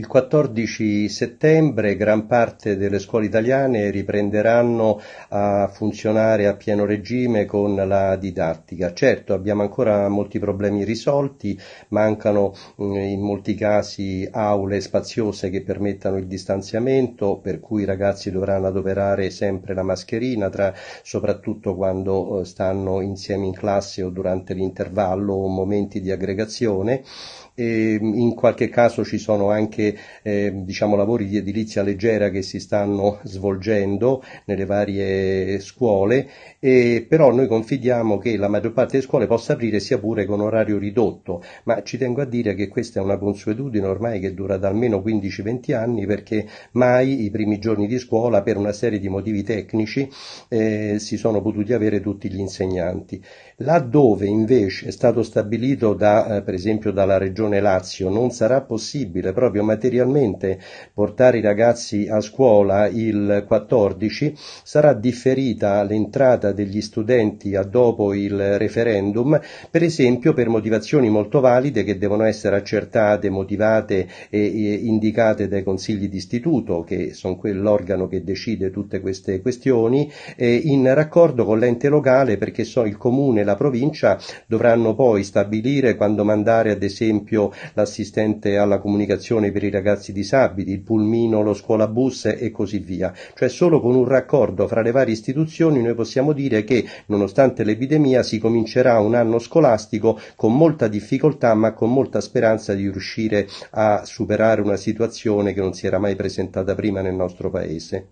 Il 14 settembre gran parte delle scuole italiane riprenderanno a funzionare a pieno regime con la didattica. Certo, abbiamo ancora molti problemi risolti, mancano mm, in molti casi aule spaziose che permettano il distanziamento, per cui i ragazzi dovranno adoperare sempre la mascherina, tra, soprattutto quando eh, stanno insieme in classe o durante l'intervallo o momenti di aggregazione. E in qualche caso ci sono anche eh, diciamo, lavori di edilizia leggera che si stanno svolgendo nelle varie scuole, e, però noi confidiamo che la maggior parte delle scuole possa aprire sia pure con orario ridotto, ma ci tengo a dire che questa è una consuetudine ormai che dura da almeno 15-20 anni perché mai i primi giorni di scuola per una serie di motivi tecnici eh, si sono potuti avere tutti gli insegnanti. Laddove invece è stato stabilito da, eh, per esempio dalla Regione Lazio non sarà possibile proprio materialmente portare i ragazzi a scuola il 14, sarà differita l'entrata degli studenti a dopo il referendum, per esempio per motivazioni molto valide che devono essere accertate, motivate e, indicate dai consigli d'istituto, che sono quell'organo che decide tutte queste questioni, in raccordo con l'ente locale perché so, il comune e la provincia dovranno poi stabilire quando mandare ad esempio l'assistente alla comunicazione per per i ragazzi disabili, il pulmino, lo scuolabus e così via. Cioè solo con un raccordo fra le varie istituzioni noi possiamo dire che, nonostante l'epidemia, si comincerà un anno scolastico con molta difficoltà ma con molta speranza di riuscire a superare una situazione che non si era mai presentata prima nel nostro Paese.